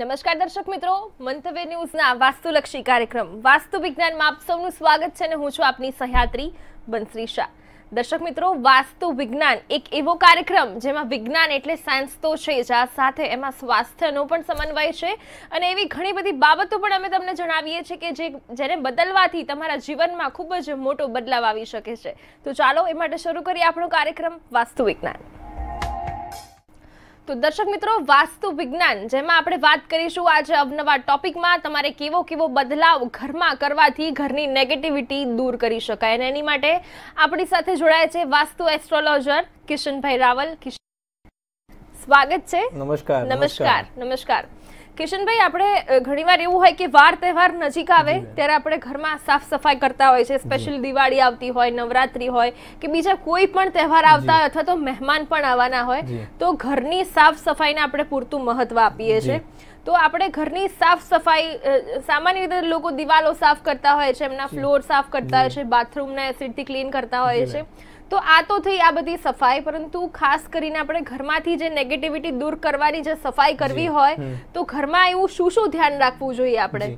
નમસ્કાર દર્શક મિત્રો મંતવ્ય ન્યૂઝના વાસ્તુલક્ષી કાર્યક્રમ વાસ્તુ વિજ્ઞાનમાં આપ સૌનું સ્વાગત છે અને હું છું આપની સહયાત્રી બંસરી શાહ દર્શક મિત્રો વાસ્તુ વિજ્ઞાન એક એવો કાર્યક્રમ જેમાં વિજ્ઞાન એટલે સાયન્સ તો છે જ આ સાથે એમાં સ્વાસ્થ્યનો પણ સમન્વય છે અને એવી ઘણી બધી બાબતો પણ અમે તમને જણાવીએ છીએ કે જે જેને બદલવાથી તમારા જીવનમાં ખૂબ જ મોટો બદલાવ આવી શકે છે તો ચાલો એ માટે શરૂ કરીએ આપણો કાર્યક્રમ વાસ્તુ વિજ્ઞાન તો દર્શક મિત્રો વાસ્તુ વિજ્ઞાન જેમાં આપણે વાત કરીશું આજે અવનવા ટોપિકમાં તમારે કેવો કેવો બદલાવ ઘરમાં કરવાથી ઘરની નેગેટિવિટી દૂર કરી શકાય અને એની માટે આપણી સાથે જોડાય છે વાસ્તુ એસ્ટ્રોલોજર કિશનભાઈ રાવલ કિશન સ્વાગત છે નમસ્કાર નમસ્કાર નમસ્કાર કિશનભાઈ આપણે ઘણીવાર એવું હોય કે વાર તહેવાર નજીક આવે ત્યારે આપણે ઘરમાં સાફ સફાઈ કરતા હોય છે સ્પેશિયલ દિવાળી આવતી હોય નવરાત્રી હોય કે બીજા કોઈ પણ તહેવાર આવતા હોય અથવા તો મહેમાન પણ આવવાના હોય તો ઘરની સાફ સફાઈને આપણે પૂરતું મહત્વ આપીએ છીએ તો આપણે ઘરની સાફ સફાઈ સામાન્ય રીતે લોકો દિવાલો સાફ કરતા હોય છે એમના ફ્લોર સાફ કરતા હોય છે બાથરૂમને એસિડથી ક્લીન કરતા હોય છે તો આ તો થઈ આ બધી સફાઈ પરંતુ ખાસ કરીને આપણે ઘરમાંથી જે નેગેટિવિટી દૂર કરવાની જે સફાઈ કરવી હોય તો ઘરમાં એવું શું શું ધ્યાન રાખવું જોઈએ આપણે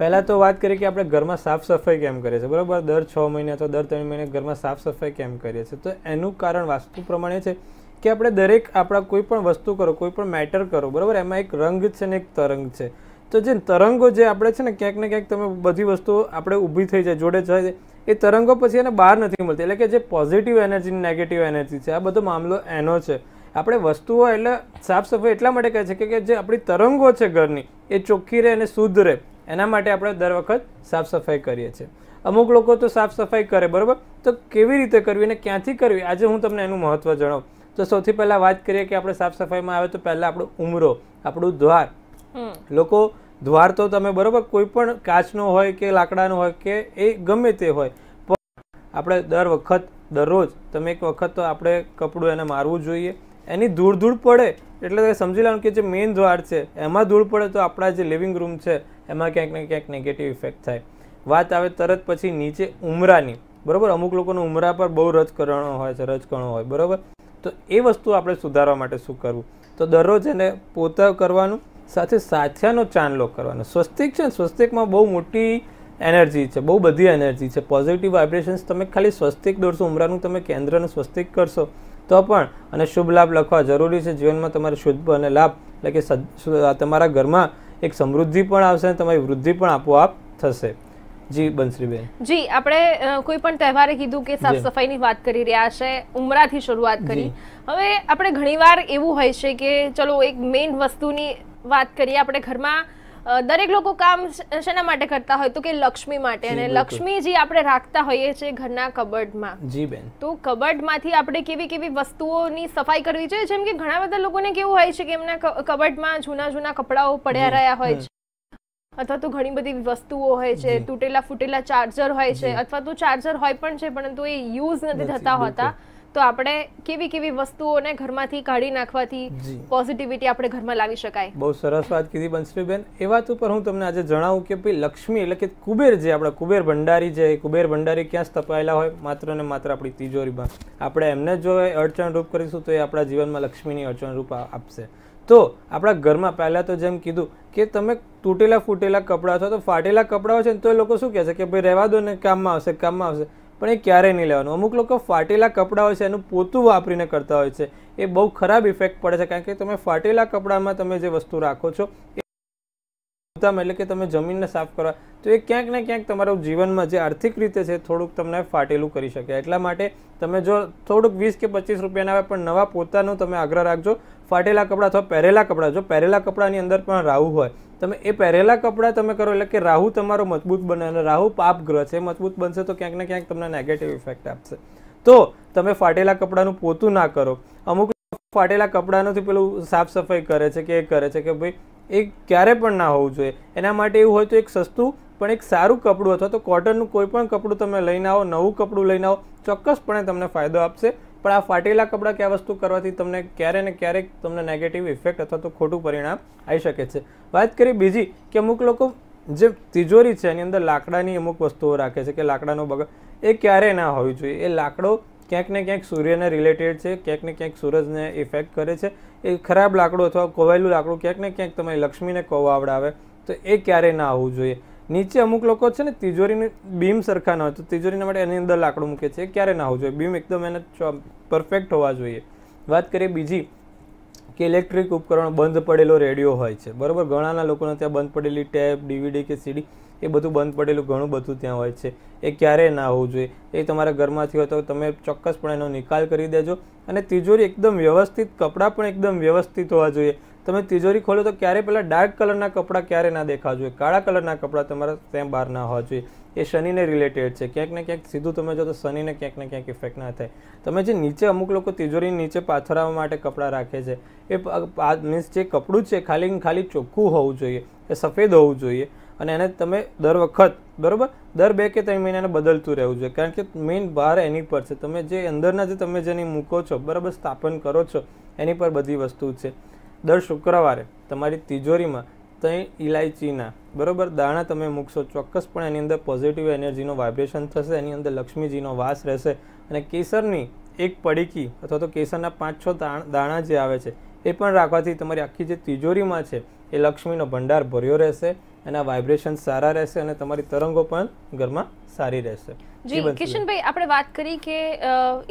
પહેલાં તો વાત કરીએ કે આપણે ઘરમાં સાફ સફાઈ કેમ કરીએ છીએ બરાબર દર છ મહિને અથવા દર ત્રણ મહિને ઘરમાં સાફ સફાઈ કેમ કરીએ છીએ તો એનું કારણ વાસ્તુ પ્રમાણે છે કે આપણે દરેક આપણા કોઈ પણ વસ્તુ કરો કોઈ પણ મેટર કરો બરાબર એમાં એક રંગ છે ને એક તરંગ છે તો જે તરંગો જે આપણે છે ને ક્યાંક ને ક્યાંક તમે બધી વસ્તુઓ આપણે ઊભી થઈ જાય જોડે જાય એ તરંગો પછી એને બહાર નથી મળતી એટલે કે જે પોઝિટિવ એનર્જી નેગેટિવ એનર્જી છે આ બધો મામલો એનો છે આપણે વસ્તુઓ એટલે સાફ સફાઈ એટલા માટે કહે છે કે જે આપણી તરંગો છે ઘરની એ ચોખ્ખી રહે અને શુદ્ધ રહે એના માટે આપણે દર વખત સાફ સફાઈ કરીએ છીએ અમુક લોકો તો સાફ સફાઈ કરે બરાબર તો કેવી રીતે કરવી અને ક્યાંથી કરવી આજે હું તમને એનું મહત્વ જણાવું તો સૌથી પહેલા વાત કરીએ કે આપણે સાફ સફાઈમાં આવે તો પહેલા આપણો ઉમરો આપણું દ્વાર લોકો દ્વાર તો તમે બરાબર કોઈ પણ કાચનો હોય કે લાકડાનો હોય કે એ ગમે તે હોય પણ આપણે દર વખત દરરોજ તમે એક વખત તો આપણે કપડું એને મારવું જોઈએ એની ધૂળ ધૂળ પડે એટલે તમે સમજી લેવાનું કે જે મેઇન દ્વાર છે એમાં ધૂળ પડે તો આપણા જે લિવિંગ રૂમ છે એમાં ક્યાંક ને ક્યાંક નેગેટિવ ઇફેક્ટ થાય વાત આવે તરત પછી નીચે ઉમરાની બરાબર અમુક લોકોનો ઉમરા પર બહુ રજકરણો હોય છે રજકણો હોય બરાબર તો એ વસ્તુ આપણે સુધારવા માટે શું કરવું તો દરરોજ એને પોતા કરવાનું સાથે સાથ્યાનો ચાંદલો કરવાનો સ્વસ્તિક છે ને સ્વસ્તિકમાં બહુ મોટી એનર્જી છે બહુ બધી એનર્જી છે પોઝિટિવ વાઇબ્રેશન્સ તમે ખાલી સ્વસ્તિક દોડશો ઉમરાનું તમે કેન્દ્રનું સ્વસ્તિક કરશો તો પણ અને શુભ લાભ લખવા જરૂરી છે જીવનમાં તમારે શુદ્ધ અને લાભ એટલે કે તમારા ઘરમાં એક સમૃદ્ધિ પણ આવશે અને તમારી વૃદ્ધિ પણ આપોઆપ થશે જી બંસરીબેન જી આપણે કોઈ પણ તહેવારે કીધું કે સાફ સફાઈની વાત કરી રહ્યા છે ઉમરાથી શરૂઆત કરી હવે આપણે ઘણીવાર એવું હોય છે કે ચલો એક મેઇન વસ્તુની વાત કરીએ આપણે ઘરમાં દરેક લોકો કામ શેના માટે કરતા હોય તો કે લક્ષ્મી માટે અને લક્ષ્મીજી આપણે રાખતા હોઈએ છીએ ઘરના કબર્ડમાં જી બેન તો કબર્ડમાંથી આપણે કેવી કેવી વસ્તુઓની સફાઈ કરવી જોઈએ જેમ કે ઘણા બધા લોકોને કેવું હોય છે કે એમના કબર્ડમાં જૂના જૂના કપડાઓ પડ્યા રહ્યા હોય છે અથવા તો ઘણી બધી વસ્તુઓ હોય છે તૂટેલા ફૂટેલા ચાર્જર હોય છે અથવા તો ચાર્જર હોય પણ છે પરંતુ એ યુઝ નથી થતા હોતા તો આપણે કેવી કેવી વસ્તુઓને ઘરમાંથી કાઢી નાખવાથી પોઝિટિવિટી આપણે ઘરમાં લાવી શકાય બહુ સરસ વાત કીધી બંસરીબેન એ વાત ઉપર હું તમને આજે જણાવું કે ભાઈ લક્ષ્મી એટલે કે કુબેર જે આપણા કુબેર ભંડારી જે કુબેર ભંડારી ક્યાં સ્થપાયેલા હોય માત્ર ને માત્ર આપણી તિજોરીમાં આપણે એમને જો અડચણરૂપ કરીશું તો એ આપણા જીવનમાં લક્ષ્મીની અડચણરૂપ આપશે તો આપણા ઘરમાં પહેલાં તો જેમ કીધું કે તમે તૂટેલા ફૂટેલા કપડાં અથવા તો ફાટેલા કપડાઓ હોય છે તો એ લોકો શું કહે છે કે ભાઈ રહેવા દો ને કામમાં આવશે કામમાં આવશે પણ એ ક્યારેય નહીં લેવાનું અમુક લોકો ફાટેલા કપડાં હોય છે એનું પોતું વાપરીને કરતા હોય છે એ બહુ ખરાબ ઇફેક્ટ પડે છે કારણ કે તમે ફાટેલા કપડામાં તમે જે વસ્તુ રાખો છો એ એટલે કે તમે જમીનને સાફ કરવા તો એ ક્યાંક ને ક્યાંક તમારા જીવનમાં જે આર્થિક રીતે છે થોડુંક તમને ફાટેલું કરી શકે એટલા માટે તમે જો થોડુંક વીસ કે પચીસ રૂપિયાના આવે પણ નવા પોતાનું તમે આગ્રહ રાખજો ફાટેલા કપડાં અથવા પહેરેલા કપડાં જો પહેરેલા કપડાંની અંદર પણ રાહુ હોય તમે એ પહેરેલા કપડાં તમે કરો એટલે કે રાહુ તમારો મજબૂત બને અને રાહુ પાપ ગ્રહ છે મજબૂત બનશે તો ક્યાંક ને ક્યાંક તમને નેગેટિવ ઇફેક્ટ આપશે તો તમે ફાટેલા કપડાંનું પોતું ના કરો અમુક ફાટેલા કપડાંનું પેલું સાફ સફાઈ કરે છે કે એ કરે છે કે ભાઈ એ ક્યારે પણ ના હોવું જોઈએ એના માટે એવું હોય તો એક સસ્તું પણ એક સારું કપડું અથવા તો કોટનનું કોઈ પણ કપડું તમે લઈને આવો નવું કપડું લઈને આવો ચોક્કસપણે તમને ફાયદો આપશે પણ આ ફાટેલા કપડાં કે આ વસ્તુ કરવાથી તમને ક્યારે ને ક્યારેક તમને નેગેટિવ ઇફેક્ટ અથવા તો ખોટું પરિણામ આવી શકે છે વાત કરી બીજી કે અમુક લોકો જે તિજોરી છે એની અંદર લાકડાની અમુક વસ્તુઓ રાખે છે કે લાકડાનો બગડ એ ક્યારેય ના હોવી જોઈએ એ લાકડો ક્યાંક ને ક્યાંક સૂર્યને રિલેટેડ છે ક્યાંક ને ક્યાંક સૂરજને ઇફેક્ટ કરે છે એ ખરાબ લાકડું અથવા કોવાયેલું લાકડું ક્યાંક ને ક્યાંક તમારી લક્ષ્મીને કોવાવડાવે તો એ ક્યારેય ના હોવું જોઈએ નીચે અમુક લોકો છે ને તિજોરીને બીમ સરખા ન હોય તો તિજોરીના માટે એની અંદર લાકડું મૂકે છે ક્યારે ના હોવું જોઈએ બીમ એકદમ એને પરફેક્ટ હોવા જોઈએ વાત કરીએ બીજી કે ઇલેક્ટ્રિક ઉપકરણ બંધ પડેલો રેડિયો હોય છે બરાબર ઘણાના લોકોને ત્યાં બંધ પડેલી ટેપ ડીવીડી કે સીડી એ બધું બંધ પડેલું ઘણું બધું ત્યાં હોય છે એ ક્યારેય ના હોવું જોઈએ એ તમારા ઘરમાંથી હોય તો તમે ચોક્કસપણે એનો નિકાલ કરી દેજો અને તિજોરી એકદમ વ્યવસ્થિત કપડાં પણ એકદમ વ્યવસ્થિત હોવા જોઈએ તમે તિજોરી ખોલો તો ક્યારેય પહેલાં ડાર્ક કલરના કપડાં ક્યારે ના દેખાવા જોઈએ કાળા કલરના કપડાં તમારા ત્યાં બહાર ના હોવા જોઈએ એ શનિને રિલેટેડ છે ક્યાંક ને ક્યાંક સીધું તમે જો તો શનિને ક્યાંક ને ક્યાંક ઇફેક્ટ ના થાય તમે જે નીચે અમુક લોકો તિજોરી નીચે પાથરાવા માટે કપડાં રાખે છે એ મીન્સ જે કપડું છે ખાલી ખાલી ચોખ્ખું હોવું જોઈએ એ સફેદ હોવું જોઈએ અને એને તમે દર વખત બરાબર દર બે કે ત્રણ મહિનાને બદલતું રહેવું જોઈએ કારણ કે મેઇન બહાર એની પર છે તમે જે અંદરના જે તમે જેની મૂકો છો બરાબર સ્થાપન કરો છો એની પર બધી વસ્તુ છે દર શુક્રવારે તમારી તિજોરીમાં ત્રણ ઇલાયચીના બરાબર દાણા તમે મૂકશો ચોક્કસપણે એની અંદર પોઝિટિવ એનર્જીનું વાઇબ્રેશન થશે એની અંદર લક્ષ્મીજીનો વાસ રહેશે અને કેસરની એક પડીકી અથવા તો કેસરના પાંચ છ દાણા જે આવે છે એ પણ રાખવાથી તમારી આખી જે તિજોરીમાં છે એ લક્ષ્મીનો ભંડાર ભર્યો રહેશે એના વાઇબ્રેશન સારા રહેશે અને તમારી તરંગો પણ ઘરમાં સારી રહેશે જી કિશનભાઈ આપણે વાત કરી કે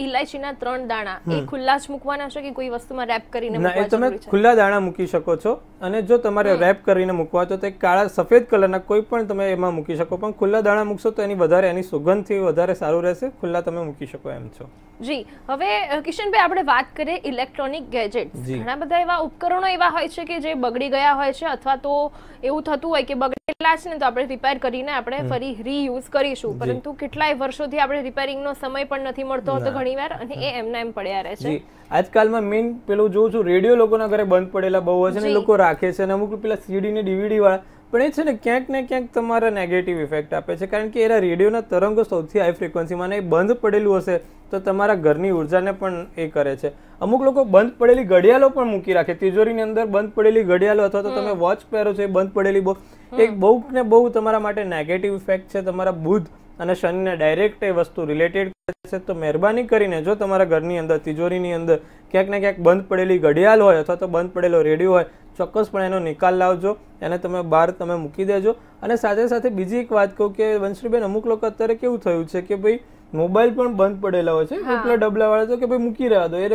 ઈલાયચીના ત્રણ દાણા એ ખુલ્લા જ મૂકવાના છે કે કોઈ વસ્તુમાં રેપ કરીને ના એ તમે ખુલ્લા દાણા મૂકી શકો છો અને જો તમારે રેપ કરીને મૂકવા તો કાળા સફેદ કલરના કોઈ પણ તમે એમાં મૂકી શકો પણ ખુલ્લા દાણા મૂકશો તો એની વધારે એની સુગંધથી વધારે સારું રહેશે ખુલ્લા તમે મૂકી શકો એમ છો જી હવે કિશનભાઈ આપણે વાત કરીએ ઇલેક્ટ્રોનિક ગેજેટ ઘણા બધા એવા ઉપકરણો એવા હોય છે કે જે બગડી ગયા હોય છે અથવા તો એવું થતું હોય કે બગડી કેટલા છે ને તો આપણે રિપેર કરીને આપણે ફરી રીયુઝ કરીશું પરંતુ કેટલાય વર્ષોથી આપણે રિપેરિંગનો સમય પણ નથી મળતો હતો ઘણીવાર અને એ એમના એમ પડ્યા રહે છે આજકાલમાં મેઇન પેલું જોઉં છું રેડિયો લોકોના ઘરે બંધ પડેલા બહુ હોય છે ને લોકો રાખે છે અને અમુક પેલા સીડી ને ડીવીડી વાળા પણ એ છે ને ક્યાંક ને ક્યાંક તમારા નેગેટિવ ઇફેક્ટ આપે છે કારણ કે એના રેડિયોના તરંગો સૌથી હાઈ ફ્રિકવન્સીમાં એ બંધ પડેલું હશે તો તમારા ઘરની ઉર્જાને પણ એ કરે છે અમુક લોકો બંધ પડેલી ઘડિયાળો પણ મૂકી રાખે તિજોરીની અંદર બંધ પડેલી ઘડિયાળો અથવા તો તમે વોચ પહેરો છો એ બંધ પડેલી બહુ એક બહુ ને બહુ તમારા માટે નેગેટિવ ઇફેક્ટ છે તમારા બુધ અને શનિને ડાયરેક્ટ એ વસ્તુ રિલેટેડ છે તો મહેરબાની કરીને જો તમારા ઘરની અંદર તિજોરીની અંદર ક્યાંક ને ક્યાંક બંધ પડેલી ઘડિયાળ હોય અથવા તો બંધ પડેલો રેડિયો હોય ચોક્કસપણે એનો નિકાલ લાવજો એને તમે બહાર તમે મૂકી દેજો અને સાથે સાથે બીજી એક વાત કહું કે વંશીબેન અમુક લોકો અત્યારે કેવું થયું છે કે ભાઈ મોબાઈલ પણ બંધ પડેલા હોય છે પેલા ડબલાવાળા તો કે ભાઈ મૂકી રહ્યા દો એ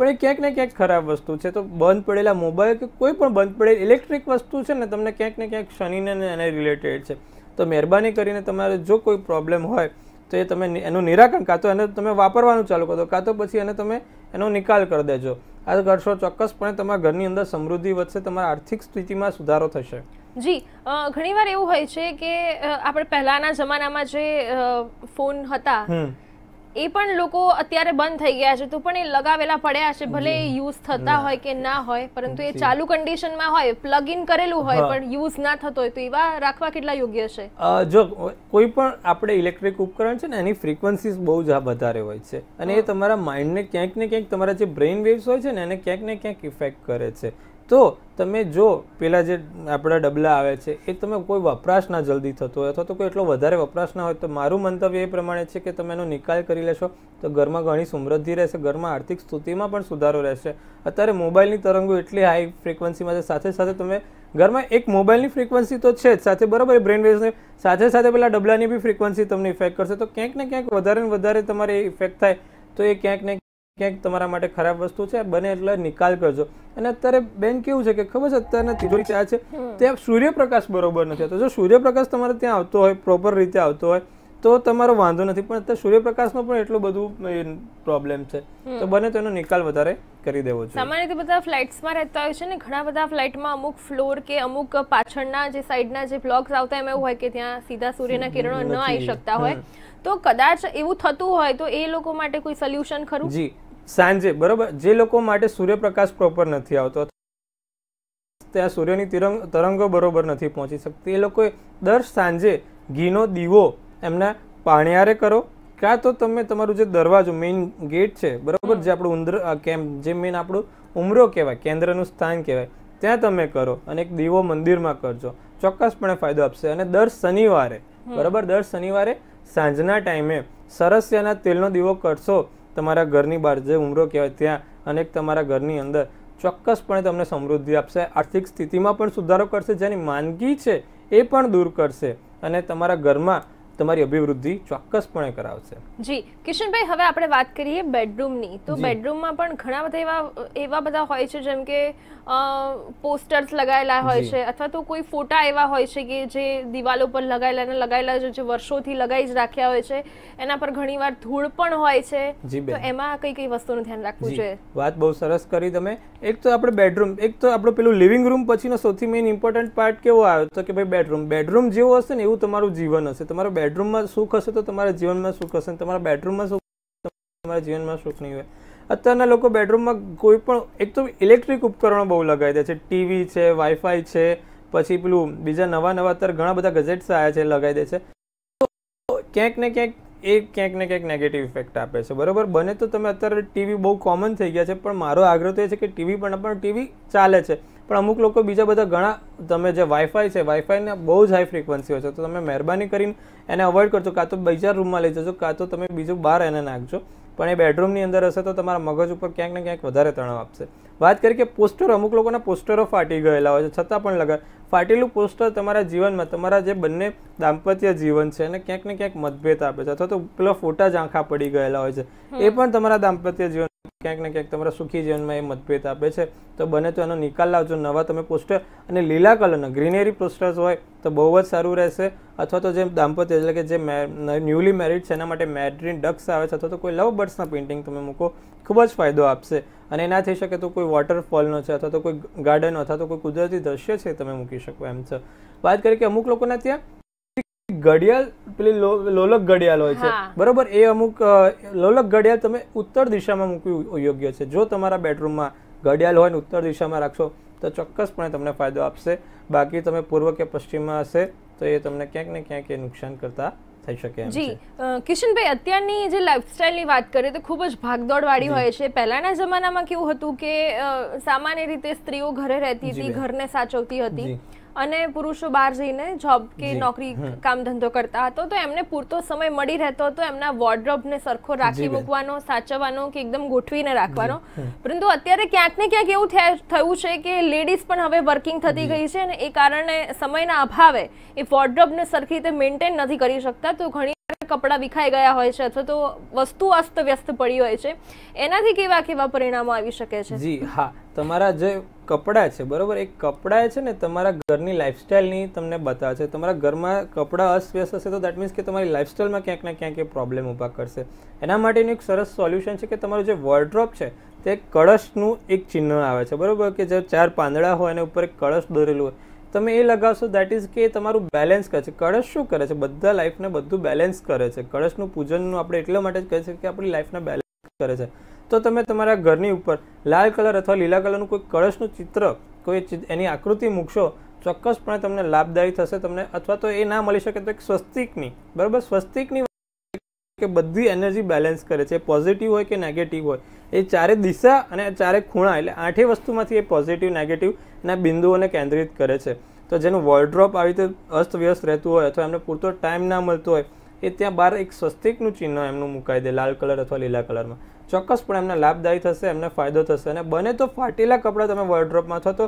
પણ એ ક્યાંક ને ક્યાંક ખરાબ વસ્તુ છે તો બંધ પડેલા મોબાઈલ કે કોઈ પણ બંધ પડેલ ઇલેક્ટ્રિક વસ્તુ છે ને તમને ક્યાંક ને ક્યાંક શનિને એને રિલેટેડ છે તો મહેરબાની કરીને તમારે જો કોઈ પ્રોબ્લેમ હોય તો એ તમે એનું નિરાકરણ કાં તો એને તમે વાપરવાનું ચાલુ કરો કાં તો પછી એને તમે એનો નિકાલ કરી દેજો આ કરશો ચોક્કસપણે તમારા ઘરની અંદર સમૃદ્ધિ વધશે તમારા આર્થિક સ્થિતિમાં સુધારો થશે જી ઘણીવાર એવું હોય છે કે આપણે પહેલાના જમાનામાં જે ફોન હતા એ પણ લોકો અત્યારે બંધ થઈ ગયા છે તો પણ એ લગાવેલા પડ્યા છે ભલે એ યુઝ થતા હોય કે ના હોય પરંતુ એ ચાલુ કન્ડિશનમાં હોય પ્લગ ઇન કરેલું હોય પણ યુઝ ના થતો હોય તો એવા રાખવા કેટલા યોગ્ય છે જો કોઈ પણ આપણે ઇલેક્ટ્રિક ઉપકરણ છે ને એની ફ્રીક્વન્સીઝ બહુ જ વધારે હોય છે અને એ તમારા માઇન્ડને ક્યાંક ને ક્યાંક તમારા જે બ્રેઇન વેવ્સ હોય છે ને એને ક્યાંક ને ક્યાંક ઇફેક્ટ કરે છે તો તમે જો પેલા જે આપણા ડબલા આવે છે એ તમે કોઈ વપરાશ ના જલ્દી થતો હોય અથવા તો કોઈ એટલો વધારે વપરાશ ના હોય તો મારું મંતવ્ય એ પ્રમાણે છે કે તમે એનો નિકાલ કરી લેશો તો ઘરમાં ઘણી સમૃદ્ધિ રહેશે ઘરમાં આર્થિક સ્થિતિમાં પણ સુધારો રહેશે અત્યારે મોબાઈલની તરંગો એટલી હાઈ ફ્રિકવન્સીમાં છે સાથે સાથે તમે ઘરમાં એક મોબાઈલની ફ્રિકવન્સી તો છે જ સાથે બરાબર બ્રેન વેવ્સની સાથે સાથે પેલા ડબલાની બી ફ્રિકવન્સી તમને ઇફેક્ટ કરશે તો ક્યાંક ને ક્યાંક વધારે ને વધારે તમારે ઇફેક્ટ થાય તો એ ક્યાંક ને ક્યાંક તમારા માટે ખરાબ વસ્તુ છે બને એટલે નિકાલ કરજો અને અત્યારે બેન કેવું છે કે ખબર છે અત્યારના તિજોરી ત્યાં છે ત્યાં સૂર્યપ્રકાશ બરોબર નથી તો જો સૂર્યપ્રકાશ તમારે ત્યાં આવતો હોય પ્રોપર રીતે આવતો હોય તો તમારો વાંધો નથી પણ અત્યારે સૂર્યપ્રકાશનો પણ એટલો બધું પ્રોબ્લેમ છે તો બને તો એનો નિકાલ વધારે કરી દેવો જોઈએ સામાન્ય રીતે બધા ફ્લાઇટ્સમાં રહેતા હોય છે ને ઘણા બધા ફ્લાઇટમાં અમુક ફ્લોર કે અમુક પાછળના જે સાઈડના જે બ્લોક્સ આવતા એમાં એવું હોય કે ત્યાં સીધા સૂર્યના કિરણો ન આવી શકતા હોય તો કદાચ એવું થતું હોય તો એ લોકો માટે કોઈ સોલ્યુશન ખરું જી સાંજે બરાબર જે લોકો માટે સૂર્યપ્રકાશ પ્રોપર નથી આવતો ત્યાં સૂર્યની તિરંગ તરંગો બરોબર નથી પહોંચી શકતી એ લોકોએ દર સાંજે ઘીનો દીવો એમના પાણીયારે કરો ક્યાં તો તમે તમારું જે દરવાજો મેઇન ગેટ છે બરાબર જે આપણું ઉંદર કેમ્પ જે મેઇન આપણું ઉમરો કહેવાય કેન્દ્રનું સ્થાન કહેવાય ત્યાં તમે કરો અને એક દીવો મંદિરમાં કરજો ચોક્કસપણે ફાયદો આપશે અને દર શનિવારે બરાબર દર શનિવારે સાંજના ટાઈમે સરસ્યાના તેલનો દીવો કરશો તમારા ઘરની બહાર જે ઉમરો કહેવાય ત્યાં અને તમારા ઘરની અંદર ચોક્કસપણે તમને સમૃદ્ધિ આપશે આર્થિક સ્થિતિમાં પણ સુધારો કરશે જેની માંદગી છે એ પણ દૂર કરશે અને તમારા ઘરમાં તમારી અભિવૃદ્ધિ ચોક્કસપણે કરાવશે જી કિશનભાઈ હવે આપણે વાત કરીએ બેડરૂમની તો બેડરૂમમાં પણ ઘણા બધા એવા એવા બધા હોય છે જેમ કે પોસ્ટર્સ લગાવેલા હોય છે અથવા તો કોઈ ફોટા એવા હોય છે કે જે દિવાલો ઉપર લગાવેલા અને લગાવેલા જે વર્ષોથી લગાવી જ રાખ્યા હોય છે એના પર ઘણીવાર ધૂળ પણ હોય છે તો એમાં કઈ કઈ વસ્તુનું ધ્યાન રાખવું જોઈએ વાત બહુ સરસ કરી તમે એક તો આપણે બેડરૂમ એક તો આપણો પેલું લિવિંગ રૂમ પછીનો સૌથી મેઇન ઇમ્પોર્ટન્ટ પાર્ટ કેવો આવ્યો તો કે ભાઈ બેડરૂમ બેડરૂમ જેવું હશે ને એવું તમારું જીવન હશે તમારો બેડરૂમ બેડરૂમમાં સુખ હશે તો તમારા જીવનમાં સુખ હશે તમારા બેડરૂમમાં સુખ તમારા જીવનમાં સુખ નહીં હોય અત્યારના લોકો બેડરૂમમાં કોઈ પણ એક તો ઇલેક્ટ્રિક ઉપકરણો બહુ લગાવી દે છે ટીવી છે વાઈફાઈ છે પછી પેલું બીજા નવા નવા અત્યારે ઘણા બધા ગેજેટ્સ આવ્યા છે લગાવી દે છે તો ક્યાંક ને ક્યાંક એ ક્યાંક ને ક્યાંક નેગેટિવ ઇફેક્ટ આપે છે બરાબર બને તો તમે અત્યારે ટીવી બહુ કોમન થઈ ગયા છે પણ મારો આગ્રહ તો એ છે કે ટીવી પણ પણ ટીવી ચાલે છે પણ અમુક લોકો બીજા બધા ઘણા તમે જે વાઈફાઈ છે વાઈફાઈને બહુ જ હાઈ ફ્રિકવન્સીઓ છે તો તમે મહેરબાની કરીને એને અવોઇડ કરજો કાં તો બીજા રૂમમાં લઈ જજો કાં તો તમે બીજું બહાર એને નાખજો પણ એ બેડરૂમની અંદર હશે તો તમારા મગજ ઉપર ક્યાંક ને ક્યાંક વધારે તણાવ આપશે વાત કરી કે પોસ્ટર અમુક લોકોના પોસ્ટરો ફાટી ગયેલા હોય છે છતાં પણ લગા ફાટેલું પોસ્ટર તમારા જીવનમાં તમારા જે બંને દાંપત્ય જીવન છે એને ક્યાંક ને ક્યાંક મતભેદ આપે છે અથવા તો પેલા ફોટા જ આંખા પડી ગયેલા હોય છે એ પણ તમારા દાંપત્ય જીવન ક્યાંક ને ક્યાંક તમારા સુખી જીવનમાં એ મતભેદ આપે છે તો બને તો એનો નિકાલ લાવજો નવા તમે પોસ્ટર અને લીલા કલરના ગ્રીનરી પોસ્ટર્સ હોય તો બહુ જ સારું રહેશે અથવા તો જે દાંપત્ય એટલે કે જે ન્યૂલી મેરિડ છે એના માટે મેરિડ ડક્સ આવે છે અથવા તો કોઈ લવ બર્ડ્સના પેઇન્ટિંગ તમે મૂકો ખૂબ જ ફાયદો આપશે અને એના થઈ શકે તો કોઈ વોટરફોલનો છે અથવા તો કોઈ ગાર્ડન અથવા તો કોઈ કુદરતી દ્રશ્ય છે તમે મૂકી શકો એમ છે વાત કરીએ કે અમુક લોકોના ત્યાં ઘડિયાળ પેલી લોલક ઘડિયાળ હોય છે બરોબર એ અમુક લોલક ઘડિયાળ તમે ઉત્તર દિશામાં મૂકવી યોગ્ય છે જો તમારા બેડરૂમમાં ઘડિયાળ હોય ને ઉત્તર દિશામાં રાખશો તો ચોક્કસપણે તમને ફાયદો આપશે બાકી તમે પૂર્વ કે પશ્ચિમમાં હશે તો એ તમને ક્યાંક ને ક્યાંક એ નુકસાન કરતા થઈ શકે જી કિશનભાઈ અત્યારની જે લાઇફસ્ટાઇલની વાત કરીએ તો ખૂબ જ ભાગદોડવાળી હોય છે પહેલાના જમાનામાં કેવું હતું કે સામાન્ય રીતે સ્ત્રીઓ ઘરે રહેતી હતી ઘરને સાચવતી હતી અને પુરુષો બહાર જઈને જોબ કે નોકરી કામ ધંધો કરતા હતો તો એમને પૂરતો સમય મળી રહેતો હતો એમના વોર્ડરોબને સરખો રાખી મૂકવાનો સાચવવાનો કે એકદમ ગોઠવીને રાખવાનો પરંતુ અત્યારે ક્યાંક ને ક્યાંક એવું થયું છે કે લેડીઝ પણ હવે વર્કિંગ થતી ગઈ છે અને એ કારણે સમયના અભાવે એ વોર્ડરોબને સરખી રીતે મેન્ટેન નથી કરી શકતા તો ઘણી કપડાં વિખાઈ ગયા હોય છે અથવા તો વસ્તુ અસ્તવ્યસ્ત પડી હોય છે એનાથી કેવા કેવા પરિણામો આવી શકે છે જી હા તમારા જે કપડાં છે બરોબર એક કપડાં છે ને તમારા ઘરની લાઇફસ્ટાઇલની તમને બતાવે છે તમારા ઘરમાં કપડાં અસ્તવ્યસ્ત હશે તો દેટ મીન્સ કે તમારી લાઇફસ્ટાઇલમાં ક્યાંક ને ક્યાંક એ પ્રોબ્લેમ ઊભા કરશે એના માટેનું એક સરસ સોલ્યુશન છે કે તમારું જે વોર્ડ્રોપ છે તે કળશનું એક ચિહ્ન આવે છે બરોબર કે જે ચાર પાંદડા હોય અને ઉપર એક કળશ દોરેલું હોય તમે એ લગાવશો દેટ ઇઝ કે તમારું બેલેન્સ કરે છે કળશ શું કરે છે બધા લાઈફને બધું બેલેન્સ કરે છે કળશનું પૂજનનું આપણે એટલા માટે જ કહે છે કે આપણી લાઈફને બેલેન્સ કરે છે તો તમે તમારા ઘરની ઉપર લાલ કલર અથવા લીલા કલરનું કોઈ કળશનું ચિત્ર કોઈ એની આકૃતિ મૂકશો ચોક્કસપણે તમને લાભદાયી થશે તમને અથવા તો એ ના મળી શકે તો એક સ્વસ્તિકની બરાબર સ્વસ્તિકની કે બધી એનર્જી બેલેન્સ કરે છે પોઝિટિવ હોય કે નેગેટિવ હોય એ ચારે દિશા અને ચારે ખૂણા એટલે આઠે વસ્તુમાંથી એ પોઝિટિવ નેગેટિવ ના બિંદુઓને કેન્દ્રિત કરે છે તો જેનું વોર્ડ્રોપ આવી રીતે અસ્તવ્યસ્ત રહેતું હોય અથવા એમને પૂરતો ટાઈમ ના મળતો હોય એ ત્યાં બહાર એક સ્વસ્તિકનું ચિહ્ન એમનું મુકાઈ દે લાલ કલર અથવા લીલા કલરમાં ચોક્કસ પણ એમને લાભદાયી થશે એમને ફાયદો થશે અને બને તો ફાટેલા કપડાં તમે વોર્ડ્રોપમાં અથવા તો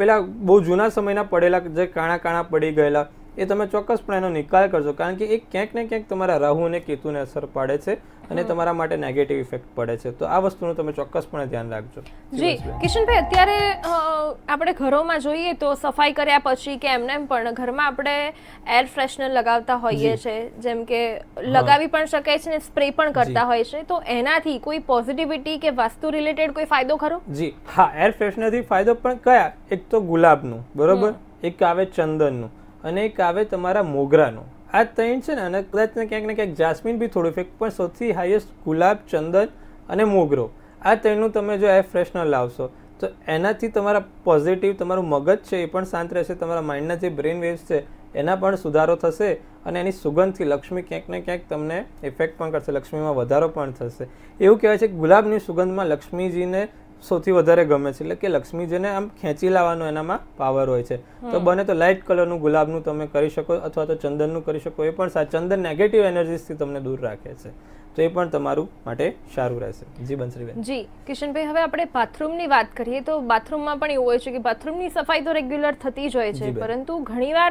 પેલા બહુ જૂના સમયના પડેલા જે કાણા કાણા પડી ગયેલા એ તમે ચોક્કસપણે એનો નિકાલ કરજો કારણ કે એ ક્યાંક ને ક્યાંક તમારા રાહુ અને કેતુને અસર પાડે છે અને તમારા માટે નેગેટિવ ઇફેક્ટ પડે છે તો આ વસ્તુનું તમે ચોક્કસપણે ધ્યાન રાખજો જી કિશનભાઈ અત્યારે આપણે ઘરોમાં જોઈએ તો સફાઈ કર્યા પછી કે એમને એમ પણ ઘરમાં આપણે એર ફ્રેશનર લગાવતા હોઈએ છીએ જેમ કે લગાવી પણ શકાય છે ને સ્પ્રે પણ કરતા હોય છે તો એનાથી કોઈ પોઝિટિવિટી કે વાસ્તુ રિલેટેડ કોઈ ફાયદો ખરો જી હા એર ફ્રેશનરથી ફાયદો પણ કયા એક તો ગુલાબનું બરોબર એક આવે ચંદનનું અને એક આવે તમારા મોગરાનો આ ત્રણ છે ને અને કદાચને ને ક્યાંક ને ક્યાંક જાસ્મીન બી થોડું ઇફેક્ટ પણ સૌથી હાઈએસ્ટ ગુલાબ ચંદન અને મોગરો આ ત્રણનું તમે જો એર ફ્રેશનર લાવશો તો એનાથી તમારા પોઝિટિવ તમારું મગજ છે એ પણ શાંત રહેશે તમારા માઇન્ડના જે બ્રેન વેવ્સ છે એના પણ સુધારો થશે અને એની સુગંધથી લક્ષ્મી ક્યાંક ને ક્યાંક તમને ઇફેક્ટ પણ કરશે લક્ષ્મીમાં વધારો પણ થશે એવું કહેવાય છે કે ગુલાબની સુગંધમાં લક્ષ્મીજીને સૌથી વધારે ગમે છે એટલે કે લક્ષ્મીજીને આમ ખેંચી લાવવાનો એનામાં પાવર હોય છે તો બને તો લાઇટ કલરનું ગુલાબનું તમે કરી શકો અથવા તો ચંદનનું કરી શકો એ પણ ચંદન નેગેટિવ એનર્જીસથી તમને દૂર રાખે છે તો એ પણ તમારું માટે સારું રહેશે જી બંસરીબેન જી કિશનભાઈ હવે આપણે બાથરૂમની વાત કરીએ તો બાથરૂમમાં પણ એવું હોય છે કે બાથરૂમની સફાઈ તો રેગ્યુલર થતી જ હોય છે પરંતુ ઘણીવાર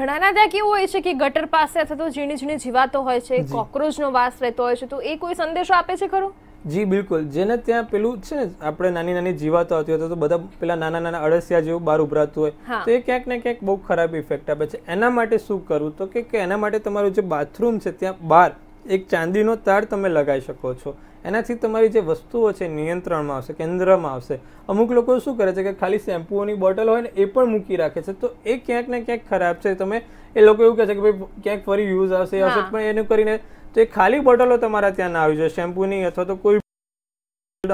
ઘણાના ત્યાં કેવું હોય છે કે ગટર પાસે અથવા તો ઝીણી ઝીણી જીવાતો હોય છે કોક્રોચનો વાસ રહેતો હોય છે તો એ કોઈ સંદેશો આપે છે ખરું જી બિલકુલ જેને ત્યાં પેલું છે ને આપણે નાની નાની જીવાતો આવતી હોય તો બધા પેલા નાના નાના અળસિયા જેવું બહાર ઉભરાતું હોય તો એ ક્યાંક ને ક્યાંક બહુ ખરાબ ઇફેક્ટ આપે છે એના માટે શું કરવું તો કે એના માટે તમારું જે બાથરૂમ છે ત્યાં બહાર એક ચાંદીનો તાર તમે લગાવી શકો છો એનાથી તમારી જે વસ્તુઓ છે નિયંત્રણમાં આવશે કેન્દ્રમાં આવશે અમુક લોકો શું કરે છે કે ખાલી શેમ્પુઓની બોટલ હોય ને એ પણ મૂકી રાખે છે તો એ ક્યાંક ને ક્યાંક ખરાબ છે તમે એ લોકો એવું કહે છે કે ભાઈ ક્યાંક ફરી યુઝ આવશે આવશે પણ એનું કરીને તો એ ખાલી બોટલો તમારા ત્યાં ના આવી જાય શેમ્પૂની અથવા તો કોઈ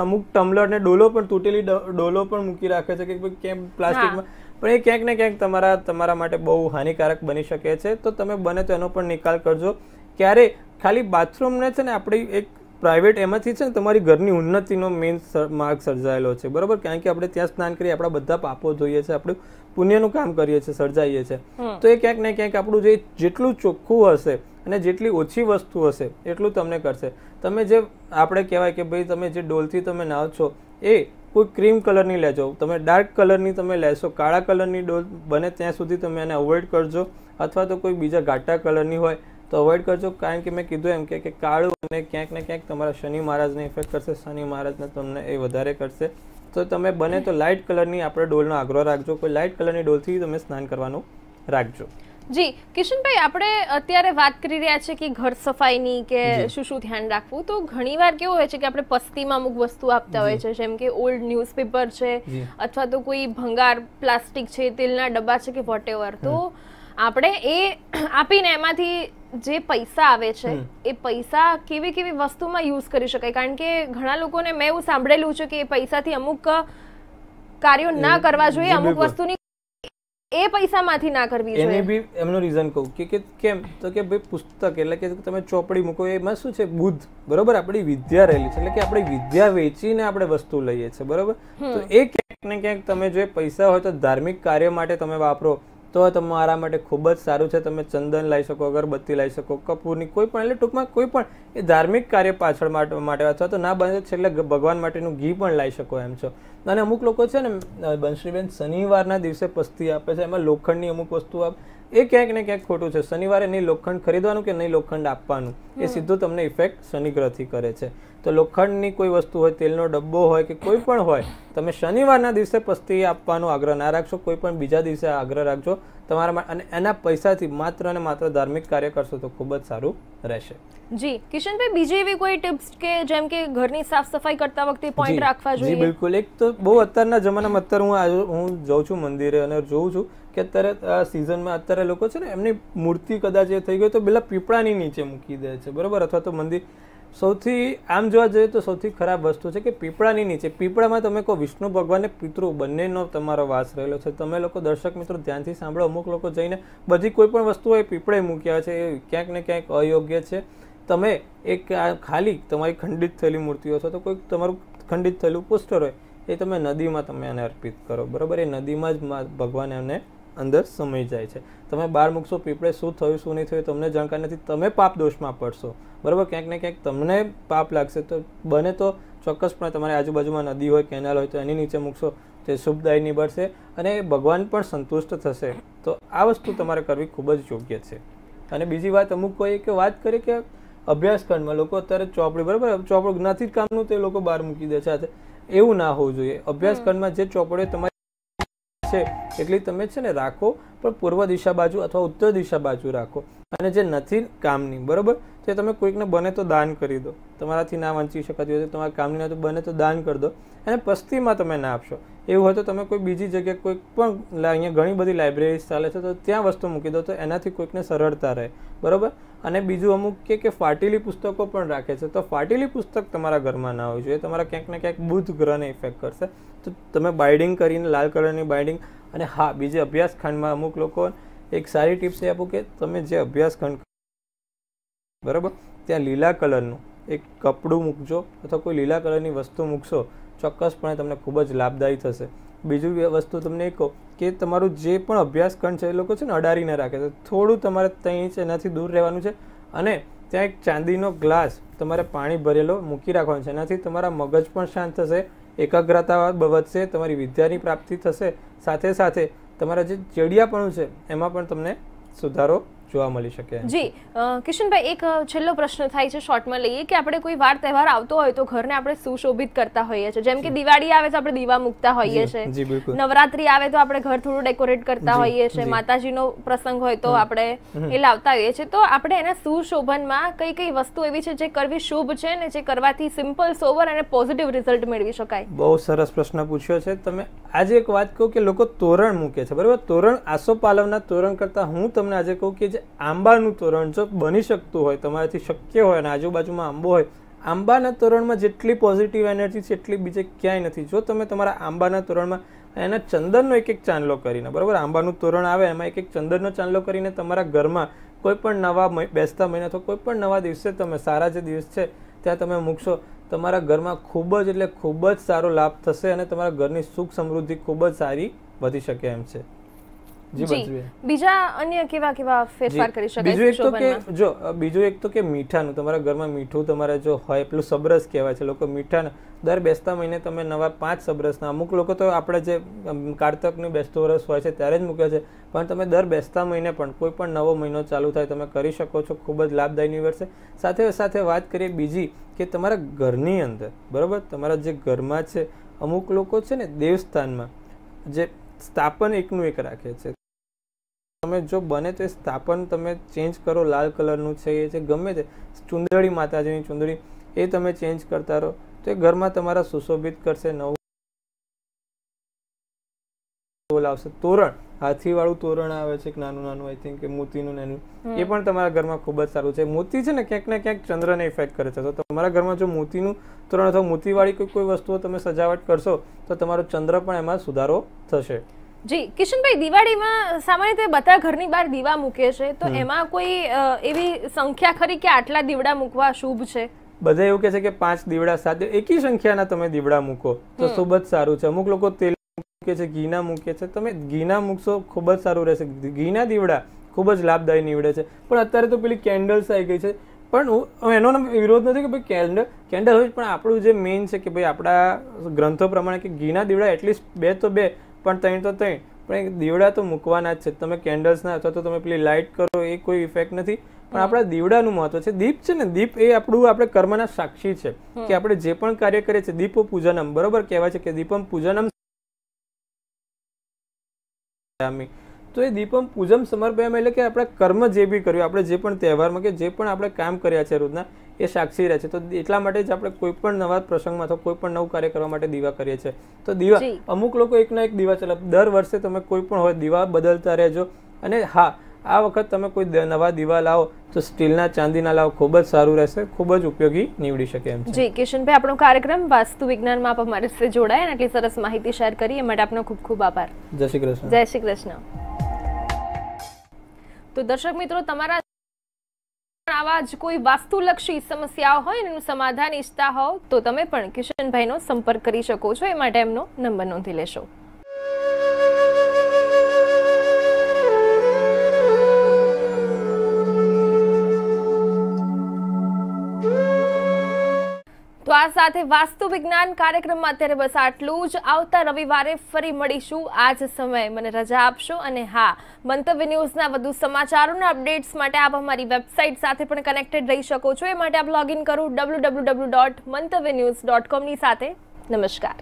અમુક ટમ્બલર ને ડોલો પણ તૂટેલી ડોલો પણ મૂકી રાખે છે કે કેમ પ્લાસ્ટિકમાં પણ એ ક્યાંક ને ક્યાંક તમારા તમારા માટે બહુ હાનિકારક બની શકે છે તો તમે બને તો એનો પણ નિકાલ કરજો ક્યારે ખાલી બાથરૂમને છે ને આપણી એક પ્રાઇવેટ એમાંથી છે ને તમારી ઘરની ઉન્નતિનો મેઇન માર્ગ સર્જાયેલો છે બરાબર કારણ કે આપણે ત્યાં સ્નાન કરીએ આપણા બધા પાપો જોઈએ છે આપણું પુણ્યનું કામ કરીએ છીએ સર્જાઈએ છીએ તો એ ક્યાંક ને ક્યાંક આપણું જે જેટલું ચોખ્ખું હશે અને જેટલી ઓછી વસ્તુ હશે એટલું તમને કરશે તમે જે આપણે કહેવાય કે ભાઈ તમે જે ડોલથી તમે નાવ છો એ કોઈ ક્રીમ કલરની લેજો તમે ડાર્ક કલરની તમે લેશો કાળા કલરની ડોલ બને ત્યાં સુધી તમે એને અવોઇડ કરજો અથવા તો કોઈ બીજા ઘાટા કલરની હોય તો અવોઇડ કરજો કારણ કે મેં કીધું એમ કે કાળું અને ક્યાંક ને ક્યાંક તમારા શનિ મહારાજને ઇફેક્ટ કરશે શનિ મહારાજને તમને એ વધારે કરશે તો તમે બને તો લાઇટ કલરની આપણે ડોલનો આગ્રહ રાખજો કોઈ લાઇટ કલરની ડોલથી તમે સ્નાન કરવાનું રાખજો જી કિશનભાઈ આપણે અત્યારે વાત કરી રહ્યા છે કે ઘર સફાઈની કે શું શું ધ્યાન રાખવું તો ઘણીવાર કેવું હોય છે કે આપણે પસ્તીમાં અમુક વસ્તુ આપતા હોય છે જેમ કે ઓલ્ડ ન્યૂઝપેપર છે અથવા તો કોઈ ભંગાર પ્લાસ્ટિક છે તેલના ડબ્બા છે કે વોટેવર તો આપણે એ આપીને એમાંથી જે પૈસા આવે છે એ પૈસા કેવી કેવી વસ્તુમાં યુઝ કરી શકાય કારણ કે ઘણા લોકોને મેં એવું સાંભળેલું છે કે એ પૈસાથી અમુક કાર્યો ના કરવા જોઈએ અમુક વસ્તુની એ પૈસામાંથી ના કરવી જોઈએ એને બી એમનો રીઝન કહું કે કે કેમ તો કે ભાઈ પુસ્તક એટલે કે તમે ચોપડી મૂકો એમાં શું છે બુદ્ધ બરોબર આપણી વિદ્યા રહેલી છે એટલે કે આપણે વિદ્યા વેચીને આપણે વસ્તુ લઈએ છીએ બરોબર તો એ ક્યાંક ને ક્યાંક તમે જો પૈસા હોય તો ધાર્મિક કાર્ય માટે તમે વાપરો તો તમારા માટે ખૂબ જ સારું છે તમે ચંદન લાવી શકો અગરબત્તી લાવી શકો કપૂરની કોઈ પણ એટલે ટૂંકમાં કોઈ પણ એ ધાર્મિક કાર્ય પાછળ માટે અથવા તો ના બને એટલે ભગવાન માટેનું ઘી પણ લાવી શકો એમ છો અને અમુક લોકો છે ને બંશ્રીબેન શનિવારના દિવસે પસ્તી આપે છે એમાં લોખંડની અમુક વસ્તુ આપ એ ક્યાંક ને ક્યાંક ખોટું છે શનિવારે નહીં લોખંડ ખરીદવાનું કે નહીં લોખંડ આપવાનું એ સીધું તમને ઇફેક્ટ શનિ ગ્રહથી કરે છે તો લોખંડની કોઈ વસ્તુ હોય તેલનો ડબ્બો હોય કે કોઈ પણ હોય તમે શનિવારના દિવસે પસ્તી આપવાનો આગ્રહ ના રાખશો કોઈ પણ બીજા દિવસે આગ્રહ રાખજો તમારા અને એના પૈસાથી માત્ર અને માત્ર ધાર્મિક કાર્ય કરશો તો ખૂબ જ સારું રહેશે જી કિશનભાઈ બીજી એવી કોઈ ટિપ્સ કે જેમ કે ઘરની સાફ સફાઈ કરતા વખતે પોઈન્ટ રાખવા જોઈએ બિલકુલ એક તો બહુ અત્યારના જમાનામાં અત્યારે હું હું જાઉં છું મંદિરે અને જોઉં છું કે અત્યારે આ સિઝનમાં અત્યારે લોકો છે ને એમની મૂર્તિ કદાચ એ થઈ ગઈ તો પેલા પીપળાની નીચે મૂકી દે છે બરાબર અથવા તો મંદિર સૌથી આમ જોવા જઈએ તો સૌથી ખરાબ વસ્તુ છે કે પીપળાની નીચે પીપળામાં તમે કહો વિષ્ણુ ભગવાનને પિતૃ બંનેનો તમારો વાસ રહેલો છે તમે લોકો દર્શક મિત્રો ધ્યાનથી સાંભળો અમુક લોકો જઈને બધી કોઈ પણ વસ્તુ હોય પીપળે મૂક્યા છે એ ક્યાંક ને ક્યાંક અયોગ્ય છે તમે એક ખાલી તમારી ખંડિત થયેલી મૂર્તિઓ છો તો કોઈક તમારું ખંડિત થયેલું પોસ્ટર હોય એ તમે નદીમાં તમે એને અર્પિત કરો બરાબર એ નદીમાં જ ભગવાન એમને અંદર સમય જાય છે તમે બહાર મૂકશો પીપળે શું થયું શું નહીં થયું તમને જાણકારી નથી તમે પાપ દોષમાં પડશો બરાબર ક્યાંક ને ક્યાંક તમને પાપ લાગશે તો બને તો ચોક્કસપણે તમારી આજુબાજુમાં નદી હોય કેનાલ હોય તો એની નીચે મૂકશો તે શુભદાય નીબડશે અને ભગવાન પણ સંતુષ્ટ થશે તો આ વસ્તુ તમારે કરવી ખૂબ જ યોગ્ય છે અને બીજી વાત અમુક કોઈ કે વાત કરી કે અભ્યાસખંડમાં લોકો અત્યારે ચોપડી બરાબર ચોપડું જ્ઞાતિ જ કામનું તે લોકો બહાર મૂકી દે છે એવું ના હોવું જોઈએ અભ્યાસખંડમાં જે ચોપડીઓ તમારી છે એટલી તમે છે ને રાખો પણ પૂર્વ દિશા બાજુ અથવા ઉત્તર દિશા બાજુ રાખો અને જે નથી કામની બરાબર તે તમે કોઈકને બને તો દાન કરી દો તમારાથી ના વાંચી શકાતી હોય તો તમારા કામની ના તો બને તો દાન કરી દો અને પસ્તીમાં તમે ના આપશો એવું હોય તો તમે કોઈ બીજી જગ્યાએ કોઈ પણ અહીંયા ઘણી બધી લાઇબ્રેરીઝ ચાલે છે તો ત્યાં વસ્તુ મૂકી દો તો એનાથી કોઈકને સરળતા રહે બરાબર અને બીજું અમુક કે કે ફાટેલી પુસ્તકો પણ રાખે છે તો ફાટેલી પુસ્તક તમારા ઘરમાં ના હોવી જોઈએ તમારા ક્યાંક ને ક્યાંક બુધ ગ્રહને ઇફેક્ટ કરશે તો તમે બાઇડિંગ કરીને લાલ કલરની બાઇડિંગ અને હા બીજે અભ્યાસખંડમાં અમુક લોકો એક સારી ટિપ્સ એ આપું કે તમે જે અભ્યાસખંડ બરાબર ત્યાં લીલા કલરનું એક કપડું મૂકજો અથવા કોઈ લીલા કલરની વસ્તુ મૂકશો ચોક્કસપણે તમને ખૂબ જ લાભદાયી થશે બીજું વસ્તુ તમને કહો કે તમારું જે પણ અભ્યાસખંડ છે એ લોકો છે ને અડારી અડાડીને રાખે છે થોડું તમારે ત્યાં છે એનાથી દૂર રહેવાનું છે અને ત્યાં એક ચાંદીનો ગ્લાસ તમારે પાણી ભરેલો મૂકી રાખવાનો છે એનાથી તમારા મગજ પણ શાંત થશે એકાગ્રતા વધશે તમારી વિદ્યાની પ્રાપ્તિ થશે સાથે સાથે તમારા જે ચડિયાપણું છે એમાં પણ તમને સુધારો જોવા મળી શકે જી કિશનભાઈ એક છેલ્લો પ્રશ્ન થાય છે શોર્ટમાં લઈએ કે આપણે કોઈ વાર તહેવાર આવતો હોય તો ઘરને આપણે સુશોભિત કરતા હોઈએ છીએ જેમ કે દિવાળી આવે તો આપણે દીવા મૂકતા હોઈએ છીએ નવરાત્રી આવે તો આપણે ઘર થોડું ડેકોરેટ કરતા હોઈએ છીએ માતાજીનો પ્રસંગ હોય તો આપણે એ લાવતા હોઈએ છીએ તો આપણે એના સુશોભનમાં કઈ કઈ વસ્તુ એવી છે જે કરવી શુભ છે ને જે કરવાથી સિમ્પલ સોવર અને પોઝિટિવ રિઝલ્ટ મેળવી શકાય બહુ સરસ પ્રશ્ન પૂછ્યો છે તમે આજે એક વાત કહો કે લોકો તોરણ મૂકે છે બરાબર તોરણ આસો પાલવના તોરણ કરતા હું તમને આજે કહું કે જે આંબાનું તોરણ જો બની શકતું હોય તમારાથી શક્ય હોય અને આજુબાજુમાં આંબો હોય આંબાના તોરણમાં જેટલી પોઝિટિવ એનર્જી છે એટલી બીજે ક્યાંય નથી જો તમે તમારા આંબાના તોરણમાં એના ચંદનનો એક એક ચાંદલો કરીને બરાબર આંબાનું તોરણ આવે એમાં એક એક ચંદનનો ચાંદલો કરીને તમારા ઘરમાં કોઈ પણ નવા બેસતા મહિના અથવા કોઈ પણ નવા દિવસે તમે સારા જે દિવસ છે ત્યાં તમે મૂકશો તમારા ઘરમાં ખૂબ જ એટલે ખૂબ જ સારો લાભ થશે અને તમારા ઘરની સુખ સમૃદ્ધિ ખૂબ જ સારી વધી શકે એમ છે જી બીજા અન્ય કેવા બીજું એક તો કે મીઠાનું તમારા ઘરમાં મીઠું તમારે હોય પેલું સબરસ કહેવાય છે લોકો મીઠા દર બેસતા મહિને તમે નવા પાંચ સબરસના અમુક લોકો તો આપણે જે કારતકનું બેસતું વરસ હોય છે ત્યારે જ મૂકે છે પણ તમે દર બેસતા મહિને પણ કોઈ પણ નવો મહિનો ચાલુ થાય તમે કરી શકો છો ખૂબ જ લાભદાયી નીવડશે સાથે સાથે વાત કરીએ બીજી કે તમારા ઘરની અંદર બરોબર તમારા જે ઘરમાં છે અમુક લોકો છે ને દેવસ્થાનમાં જે સ્થાપન એકનું એક રાખે છે તમે જો બને તો એ સ્થાપન તમે ચેન્જ કરો લાલ કલરનું છે એ છે ગમે તે ચુંદડી માતાજીની ચુંદડી એ તમે ચેન્જ કરતા રહો તો એ ઘરમાં તમારા સુશોભિત કરશે નવું આવશે તોરણ હાથીવાળું તોરણ આવે છે એક નાનું નાનું આઈ થિંક મોતીનું નાનું એ પણ તમારા ઘરમાં ખૂબ જ સારું છે મોતી છે ને ક્યાંક ને ક્યાંક ચંદ્રને ઇફેક્ટ કરે છે તો તમારા ઘરમાં જો મોતીનું તોરણ અથવા મોતીવાળી કોઈ કોઈ વસ્તુઓ તમે સજાવટ કરશો તો તમારો ચંદ્ર પણ એમાં સુધારો થશે જી કિશનભાઈ દિવાળીમાં સામાન્ય રીતે બધા ઘરની બહાર દીવા મૂકે છે તો એમાં કોઈ એવી સંખ્યા ખરી કે આટલા દીવડા મૂકવા શુભ છે બધા એવું કહે છે કે પાંચ દીવડા સાત એકી સંખ્યાના તમે દીવડા મૂકો તો ખૂબ જ સારું છે અમુક લોકો તેલ મૂકે છે ઘીના મૂકે છે તમે ઘીના મૂકશો ખૂબ જ સારું રહેશે ઘીના દીવડા ખૂબ જ લાભદાયી નીવડે છે પણ અત્યારે તો પેલી કેન્ડલ્સ આવી ગઈ છે પણ એનો વિરોધ નથી કે ભાઈ કેન્ડલ કેન્ડલ હોય પણ આપણું જે મેઇન છે કે ભાઈ આપણા ગ્રંથો પ્રમાણે કે ઘીના દીવડા એટલીસ્ટ બે તો બે પણ ત્રણ તો ત્રણ પણ દીવડા તો મૂકવાના જ છે તમે કેન્ડલ્સના અથવા તો તમે પેલી લાઇટ કરો એ કોઈ ઇફેક્ટ નથી પણ આપણા દીવડાનું મહત્વ છે દીપ છે ને દીપ એ આપણું આપણે કર્મના સાક્ષી છે કે આપણે જે પણ કાર્ય કરીએ છીએ દીપો પૂજનમ બરોબર કહેવાય છે કે દીપમ પૂજનમ તો એ દીપમ પૂજમ સમર્પયમ એટલે કે આપણે કર્મ જે બી કર્યું આપણે જે પણ તહેવારમાં કે જે પણ આપણે કામ કર્યા છે રોજના એ સાક્ષી રહે છે તો એટલા માટે જ આપણે કોઈ પણ નવા પ્રસંગમાં અથવા કોઈ પણ નવું કાર્ય કરવા માટે દીવા કરીએ છીએ તો દીવા અમુક લોકો એકના એક દીવા ચલાવે દર વર્ષે તમે કોઈ પણ હોય દીવા બદલતા રહેજો અને હા આ વખત તમે કોઈ નવા દીવા લાવો તો સ્ટીલના ચાંદીના લાવો ખૂબ જ સારું રહેશે ખૂબ જ ઉપયોગી નીવડી શકે એમ છે જી કિશનભાઈ આપણો કાર્યક્રમ વાસ્તુ વિજ્ઞાનમાં આપ અમારી સાથે જોડાયા અને એટલી સરસ માહિતી શેર કરી એ માટે આપનો ખૂબ ખૂબ આભાર જય શ્રી કૃષ્ણ જય શ્રી કૃષ્ણ તો દર્શક મિત્રો તમારા આવા જ કોઈ વાસ્તુલક્ષી સમસ્યાઓ હોય એનું સમાધાન ઈચ્છતા હોવ તો તમે પણ કિશનભાઈનો સંપર્ક કરી શકો છો એ માટે એમનો નંબર નોંધી લેશો આ સાથે વાસ્તુ વિજ્ઞાન કાર્યક્રમમાં અત્યારે બસ આટલું જ આવતા રવિવારે ફરી મળીશું આ જ સમયે મને રજા આપશો અને હા મંતવ્ય ન્યૂઝના વધુ સમાચારોના અપડેટ્સ માટે આપ અમારી વેબસાઇટ સાથે પણ કનેક્ટેડ રહી શકો છો એ માટે આપ લોગિન કરો W W W dot Mantavya news dot કોમની સાથે નમસ્કાર